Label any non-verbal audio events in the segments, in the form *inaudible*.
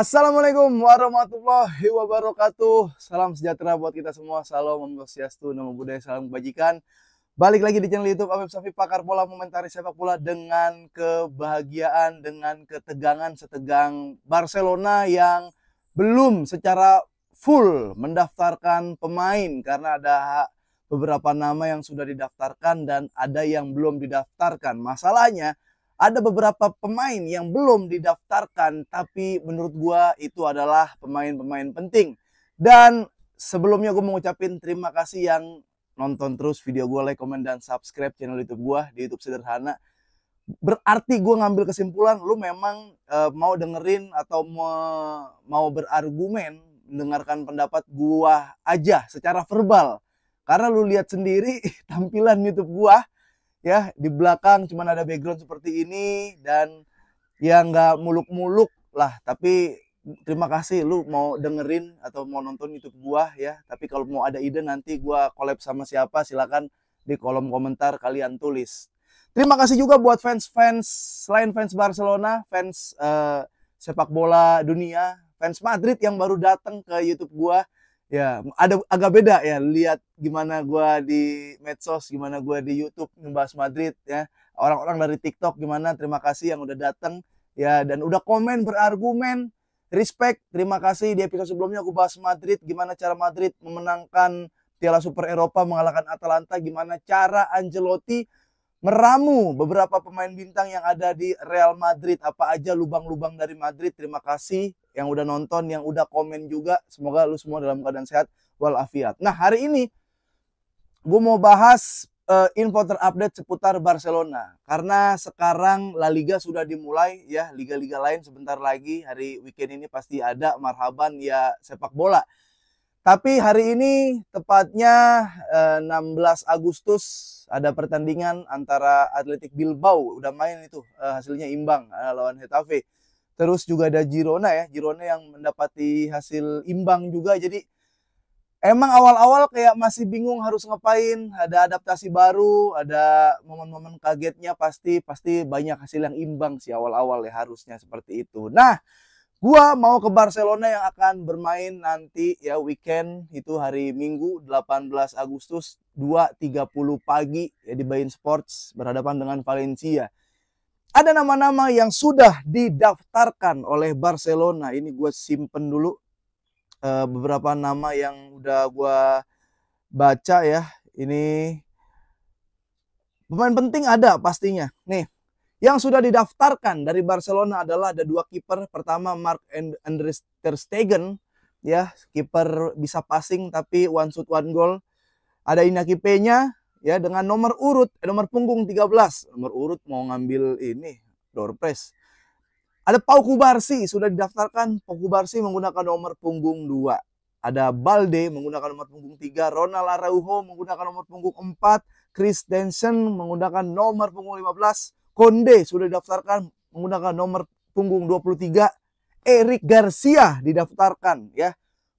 Assalamualaikum warahmatullahi wabarakatuh. Salam sejahtera buat kita semua. Salam Om Swastiastu, Namo budaya salam kebajikan. Balik lagi di channel YouTube Abib Safi Pakar Bola Momentari Sepak Bola dengan kebahagiaan, dengan ketegangan setegang Barcelona yang belum secara full mendaftarkan pemain karena ada beberapa nama yang sudah didaftarkan dan ada yang belum didaftarkan. Masalahnya ada beberapa pemain yang belum didaftarkan tapi menurut gue itu adalah pemain-pemain penting dan sebelumnya gue mengucapkan terima kasih yang nonton terus video gue like komen dan subscribe channel youtube gue di youtube sederhana berarti gue ngambil kesimpulan lu memang e, mau dengerin atau me, mau berargumen mendengarkan pendapat gue aja secara verbal karena lu lihat sendiri *laughs* tampilan youtube gue ya di belakang cuman ada background seperti ini dan ya nggak muluk-muluk lah tapi terima kasih lu mau dengerin atau mau nonton YouTube gua ya tapi kalau mau ada ide nanti gua collab sama siapa silakan di kolom komentar kalian tulis terima kasih juga buat fans-fans selain fans Barcelona fans uh, sepak bola dunia fans Madrid yang baru datang ke YouTube gua ya ada agak beda ya lihat gimana gua di medsos gimana gua di YouTube ngebahas Madrid ya orang-orang dari TikTok gimana terima kasih yang udah datang ya dan udah komen berargumen respect terima kasih di episode sebelumnya aku bahas Madrid gimana cara Madrid memenangkan Piala Super Eropa mengalahkan Atalanta gimana cara Ancelotti meramu beberapa pemain bintang yang ada di Real Madrid apa aja lubang-lubang dari Madrid terima kasih yang udah nonton, yang udah komen juga. Semoga lu semua dalam keadaan sehat walafiat. Nah, hari ini gue mau bahas uh, info terupdate seputar Barcelona. Karena sekarang La Liga sudah dimulai ya, liga-liga lain sebentar lagi hari weekend ini pasti ada marhaban ya sepak bola. Tapi hari ini tepatnya uh, eh, 16 Agustus ada pertandingan antara Atletik Bilbao udah main itu eh, hasilnya imbang lawan Hetafe. Terus juga ada Girona ya, Girona yang mendapati hasil imbang juga. Jadi emang awal-awal kayak masih bingung harus ngapain, ada adaptasi baru, ada momen-momen kagetnya pasti pasti banyak hasil yang imbang sih awal-awal ya harusnya seperti itu. Nah, gua mau ke Barcelona yang akan bermain nanti ya weekend itu hari Minggu 18 Agustus 2.30 pagi ya di Bain Sports berhadapan dengan Valencia. Ada nama-nama yang sudah didaftarkan oleh Barcelona. Ini gue simpen dulu e, beberapa nama yang udah gue baca ya. Ini pemain penting ada pastinya. Nih, yang sudah didaftarkan dari Barcelona adalah ada dua kiper. Pertama Mark And Andres ter Stegen ya, kiper bisa passing tapi one shot one goal. Ada Inaki Peña, ya dengan nomor urut eh, nomor punggung 13 nomor urut mau ngambil ini door press ada Pau Kubarsi sudah didaftarkan Pau Kubarsi menggunakan nomor punggung 2 ada Balde menggunakan nomor punggung 3 Ronald Araujo menggunakan nomor punggung 4 Chris Denson menggunakan nomor punggung 15 Konde sudah didaftarkan menggunakan nomor punggung 23 Eric Garcia didaftarkan ya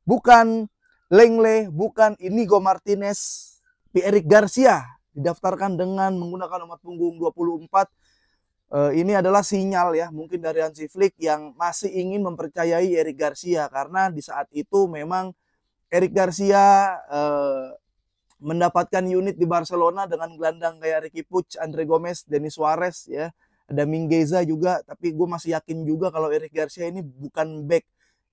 bukan Lengle bukan Inigo Martinez P. Eric Garcia didaftarkan dengan menggunakan nomor punggung 24. E, eh, ini adalah sinyal ya mungkin dari Hansi Flick yang masih ingin mempercayai Eric Garcia karena di saat itu memang Eric Garcia e, mendapatkan unit di Barcelona dengan gelandang kayak Ricky Puig, Andre Gomez, Denis Suarez ya. Ada Minggeza juga, tapi gue masih yakin juga kalau Eric Garcia ini bukan back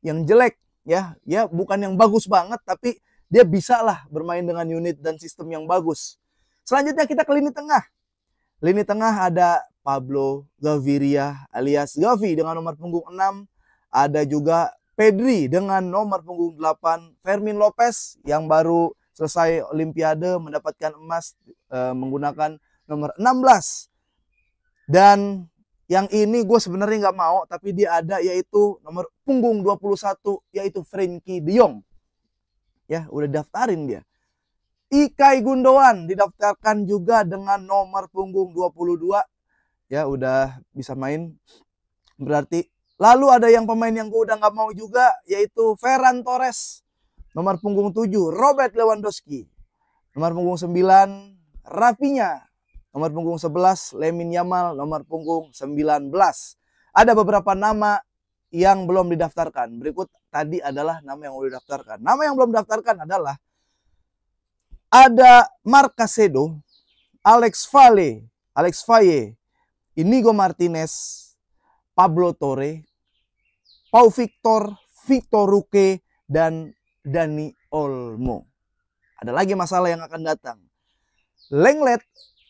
yang jelek ya. Ya bukan yang bagus banget tapi dia bisa lah bermain dengan unit dan sistem yang bagus. Selanjutnya kita ke lini tengah. Lini tengah ada Pablo Gaviria alias Gavi dengan nomor punggung 6. Ada juga Pedri dengan nomor punggung 8. Fermin Lopez yang baru selesai Olimpiade mendapatkan emas e, menggunakan nomor 16. Dan yang ini gue sebenarnya nggak mau, tapi dia ada yaitu nomor punggung 21 yaitu Frenkie De Jong ya udah daftarin dia Ikai Gundowan didaftarkan juga dengan nomor punggung 22 ya udah bisa main berarti lalu ada yang pemain yang gue udah nggak mau juga yaitu Ferran Torres nomor punggung 7 Robert Lewandowski nomor punggung 9 Rafinha nomor punggung 11 Lemin Yamal nomor punggung 19 ada beberapa nama yang belum didaftarkan. Berikut tadi adalah nama yang sudah didaftarkan. Nama yang belum didaftarkan adalah ada Marcasedo, Alex Valle, Alex Faye, Inigo Martinez, Pablo Torre, Pau Victor, Victor Ruke, dan Dani Olmo. Ada lagi masalah yang akan datang. Lenglet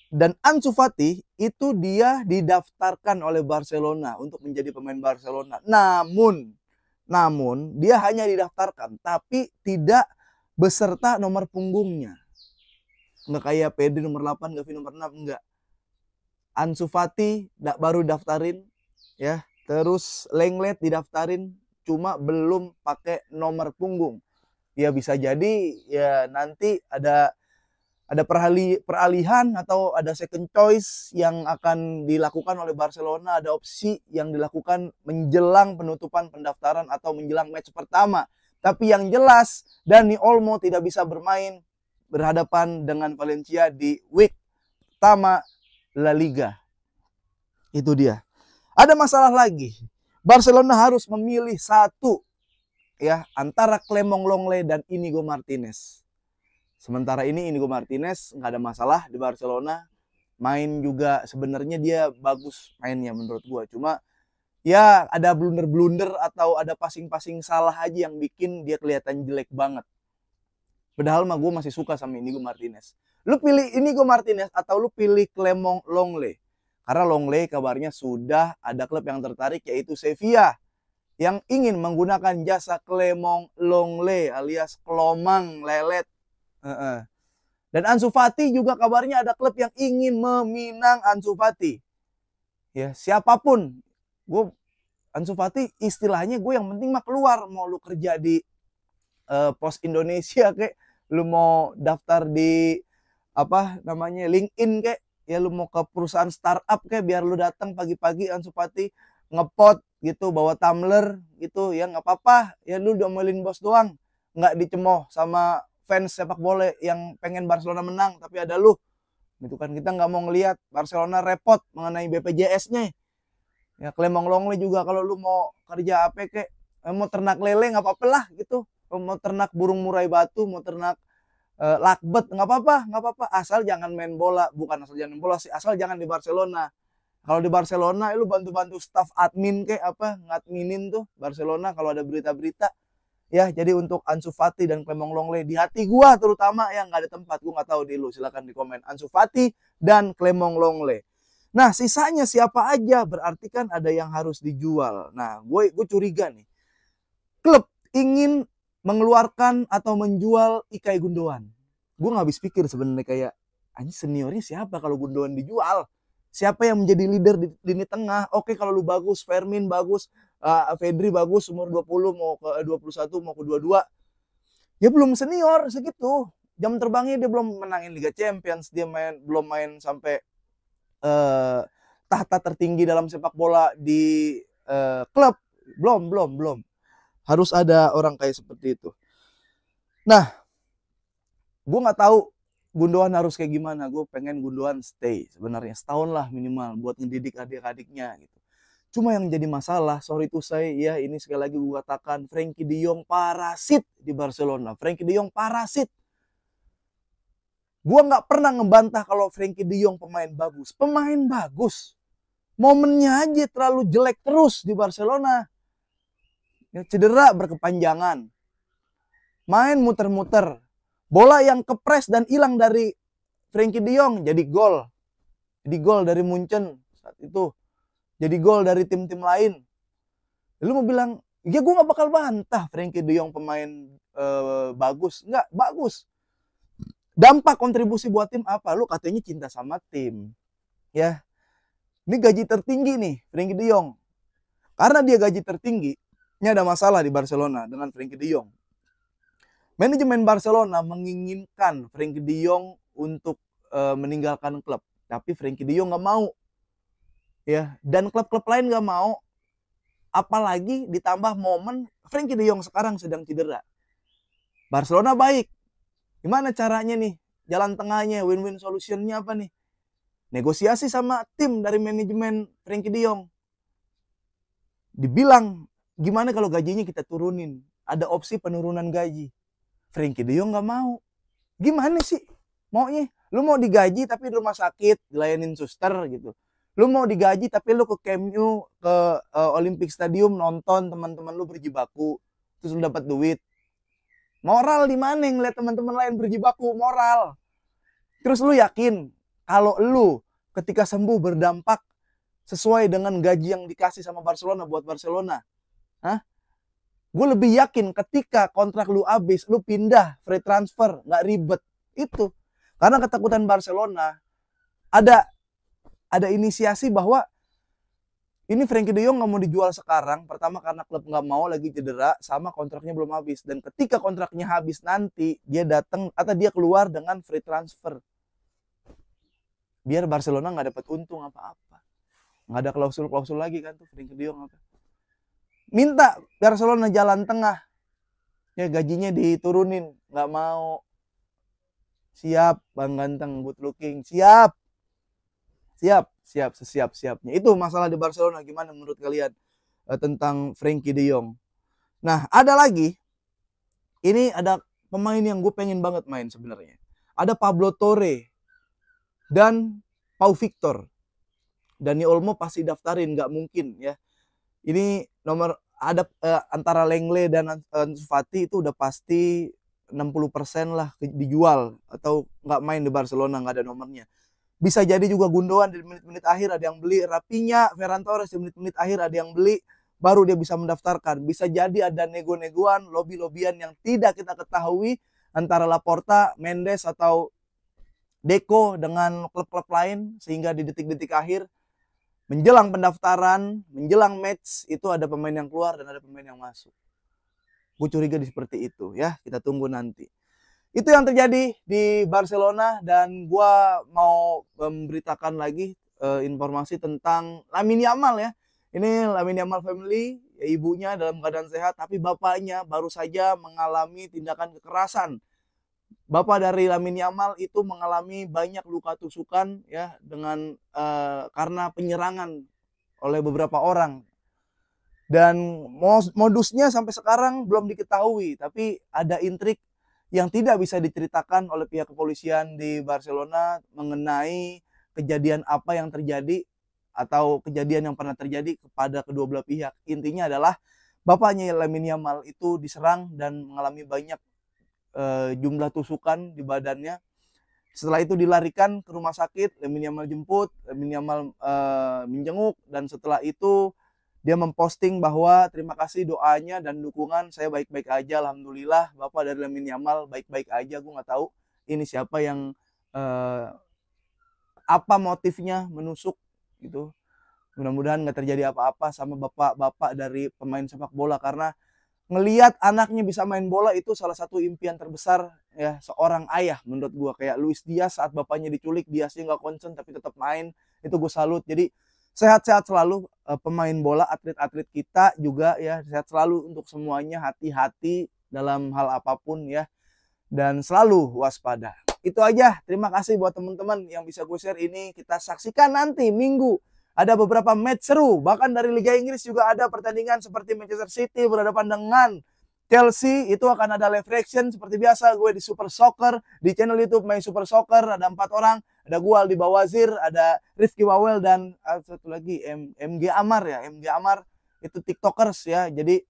dan Ansu Fati itu dia didaftarkan oleh Barcelona untuk menjadi pemain Barcelona. Namun, namun dia hanya didaftarkan tapi tidak beserta nomor punggungnya. Enggak kayak Pedri nomor 8, Gavi nomor 6, enggak. Ansu Fati baru daftarin ya. Terus Lenglet didaftarin cuma belum pakai nomor punggung. Ya bisa jadi ya nanti ada ada perali, peralihan atau ada second choice yang akan dilakukan oleh Barcelona, ada opsi yang dilakukan menjelang penutupan pendaftaran atau menjelang match pertama. Tapi yang jelas Dani Olmo tidak bisa bermain berhadapan dengan Valencia di week pertama La Liga. Itu dia. Ada masalah lagi. Barcelona harus memilih satu ya antara Clemong Longley dan Inigo Martinez Sementara ini Inigo Martinez nggak ada masalah di Barcelona. Main juga sebenarnya dia bagus mainnya menurut gua. Cuma ya ada blunder-blunder atau ada passing-passing salah aja yang bikin dia kelihatan jelek banget. Padahal mah gue masih suka sama Inigo Martinez. Lu pilih Inigo Martinez atau lu pilih Clemong Longley? Karena Longley kabarnya sudah ada klub yang tertarik yaitu Sevilla yang ingin menggunakan jasa Clemong Longley alias Kelomang Lelet Uh -uh. Dan Ansu Fati juga kabarnya ada klub yang ingin meminang Ansu Fati. Ya, siapapun. Gue Ansu Fati istilahnya gue yang penting mah keluar mau lu kerja di uh, Pos Indonesia kek, lu mau daftar di apa namanya LinkedIn kek, ya lu mau ke perusahaan startup kek biar lu datang pagi-pagi Ansu Fati ngepot gitu bawa tumbler gitu ya nggak apa-apa ya lu domelin bos doang nggak dicemoh sama fans sepak bola yang pengen Barcelona menang tapi ada lu itu kan kita nggak mau ngelihat Barcelona repot mengenai BPJS-nya ya kelemong longle juga kalau lu mau kerja apa kek eh, mau ternak lele nggak apa-apa lah gitu eh, mau ternak burung murai batu mau ternak uh, lakbet nggak apa-apa nggak apa-apa asal jangan main bola bukan asal jangan main bola sih asal jangan di Barcelona kalau di Barcelona ya lu bantu-bantu staff admin ke apa ngadminin tuh Barcelona kalau ada berita-berita ya jadi untuk Ansu Fati dan Clemong Longley di hati gua terutama yang nggak ada tempat gua nggak tahu di lu silakan di komen Ansu Fati dan Clemong Longley nah sisanya siapa aja berarti kan ada yang harus dijual nah gue gue curiga nih klub ingin mengeluarkan atau menjual Ikai Gundogan gue nggak habis pikir sebenarnya kayak anjing seniornya siapa kalau Gundogan dijual siapa yang menjadi leader di lini tengah oke kalau lu bagus Fermin bagus uh, Fedri bagus umur 20 mau ke 21 eh, mau ke 22 dia belum senior segitu jam terbangnya dia belum menangin Liga Champions dia main belum main sampai uh, tahta tertinggi dalam sepak bola di uh, klub belum belum belum harus ada orang kayak seperti itu nah gue nggak tahu Gundoan harus kayak gimana gue pengen Gundoan stay sebenarnya setahun lah minimal buat mendidik adik-adiknya gitu cuma yang jadi masalah sorry itu saya ya ini sekali lagi gue katakan Frankie De Jong parasit di Barcelona Frankie De Jong parasit gue nggak pernah ngebantah kalau Frankie De Jong pemain bagus pemain bagus momennya aja terlalu jelek terus di Barcelona ya, cedera berkepanjangan main muter-muter Bola yang kepres dan hilang dari Frankie De Jong jadi gol. Jadi gol dari Munchen saat itu. Jadi gol dari tim-tim lain. Lu mau bilang, ya gue gak bakal bantah Frankie De Jong pemain uh, bagus. Enggak, bagus. Dampak kontribusi buat tim apa? Lu katanya cinta sama tim. Ya. Ini gaji tertinggi nih Frankie De Jong. Karena dia gaji tertinggi, ini ada masalah di Barcelona dengan Frankie De Jong. Manajemen Barcelona menginginkan Frankie De Jong untuk e, meninggalkan klub, tapi Frankie De Jong nggak mau. Ya, dan klub-klub lain nggak mau. Apalagi ditambah momen Frankie De Jong sekarang sedang cedera. Barcelona baik. Gimana caranya nih? Jalan tengahnya, win-win solutionnya apa nih? Negosiasi sama tim dari manajemen Frankie De Jong. Dibilang, gimana kalau gajinya kita turunin? Ada opsi penurunan gaji Frankie Deo nggak mau. Gimana sih maunya? Lu mau digaji tapi di rumah sakit, dilayanin suster gitu. Lu mau digaji tapi lu ke Camp ke uh, Olympic Stadium nonton teman-teman lu berjibaku, terus lu dapat duit. Moral di mana ngeliat teman-teman lain berjibaku, moral. Terus lu yakin kalau lu ketika sembuh berdampak sesuai dengan gaji yang dikasih sama Barcelona buat Barcelona. Hah? Gue lebih yakin ketika kontrak lu habis, lu pindah free transfer, nggak ribet. Itu. Karena ketakutan Barcelona ada ada inisiasi bahwa ini Frankie De Jong nggak mau dijual sekarang. Pertama karena klub nggak mau lagi cedera, sama kontraknya belum habis. Dan ketika kontraknya habis nanti dia datang atau dia keluar dengan free transfer. Biar Barcelona nggak dapat untung apa-apa. Nggak ada klausul-klausul lagi kan tuh Frankie De Jong apa minta Barcelona jalan tengah ya gajinya diturunin nggak mau siap bang ganteng good looking siap siap siap sesiap siapnya itu masalah di Barcelona gimana menurut kalian eh, tentang Frankie De Jong nah ada lagi ini ada pemain yang gue pengen banget main sebenarnya ada Pablo Torre dan Pau Victor Dani Olmo pasti daftarin nggak mungkin ya ini nomor ada eh, antara Lengle dan eh, Fati itu udah pasti 60% lah dijual atau nggak main di Barcelona nggak ada nomornya. Bisa jadi juga Gundogan di menit-menit akhir ada yang beli, Rapinya, Ferran Torres di menit-menit akhir ada yang beli, baru dia bisa mendaftarkan. Bisa jadi ada nego-negoan, lobby-lobbyan yang tidak kita ketahui antara Laporta, Mendes atau Deco dengan klub-klub lain sehingga di detik-detik akhir menjelang pendaftaran, menjelang match itu ada pemain yang keluar dan ada pemain yang masuk. Gue curiga di seperti itu ya, kita tunggu nanti. Itu yang terjadi di Barcelona dan gue mau memberitakan lagi e, informasi tentang Lamin Yamal ya. Ini Lamin Yamal family, ya, ibunya dalam keadaan sehat tapi bapaknya baru saja mengalami tindakan kekerasan Bapak dari Lamin Yamal itu mengalami banyak luka tusukan ya dengan uh, karena penyerangan oleh beberapa orang. Dan modusnya sampai sekarang belum diketahui, tapi ada intrik yang tidak bisa diceritakan oleh pihak kepolisian di Barcelona mengenai kejadian apa yang terjadi atau kejadian yang pernah terjadi kepada kedua belah pihak. Intinya adalah bapaknya Lamin Yamal itu diserang dan mengalami banyak e, jumlah tusukan di badannya. Setelah itu dilarikan ke rumah sakit, minimal jemput, minimal e, menjenguk dan setelah itu dia memposting bahwa terima kasih doanya dan dukungan saya baik-baik aja alhamdulillah bapak dari Lemin Yamal baik-baik aja gue nggak tahu ini siapa yang eh, apa motifnya menusuk gitu mudah-mudahan nggak terjadi apa-apa sama bapak-bapak dari pemain sepak bola karena ngeliat anaknya bisa main bola itu salah satu impian terbesar ya seorang ayah menurut gue kayak Luis Diaz saat bapaknya diculik dia sih nggak concern tapi tetap main itu gue salut jadi sehat-sehat selalu eh, pemain bola atlet-atlet kita juga ya sehat selalu untuk semuanya hati-hati dalam hal apapun ya dan selalu waspada itu aja terima kasih buat teman-teman yang bisa gue share ini kita saksikan nanti minggu ada beberapa match seru. Bahkan dari Liga Inggris juga ada pertandingan seperti Manchester City berhadapan dengan Chelsea. Itu akan ada live reaction seperti biasa gue di Super Soccer. Di channel Youtube main Super Soccer ada empat orang. Ada gue Aldi Bawazir, ada Rizky Wawel, dan ah, satu lagi M MG Amar ya. MG Amar itu tiktokers ya. Jadi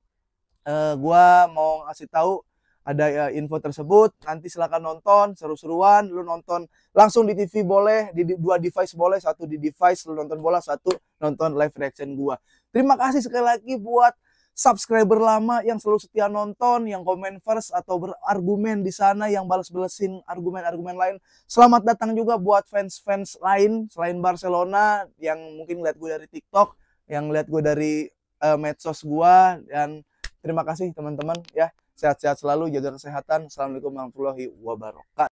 uh, eh, gue mau ngasih tahu ada uh, info tersebut. Nanti silahkan nonton seru-seruan. Lu nonton langsung di TV boleh, di, dua device boleh, satu di device lu nonton bola, satu nonton live reaction gua. Terima kasih sekali lagi buat subscriber lama yang selalu setia nonton, yang komen first atau berargumen di sana, yang balas-balesin argumen-argumen lain. Selamat datang juga buat fans-fans lain selain Barcelona yang mungkin lihat gue dari TikTok, yang lihat gue dari uh, medsos gua dan terima kasih teman-teman ya. Sehat-sehat selalu, jaga kesehatan. Assalamualaikum warahmatullahi wabarakatuh.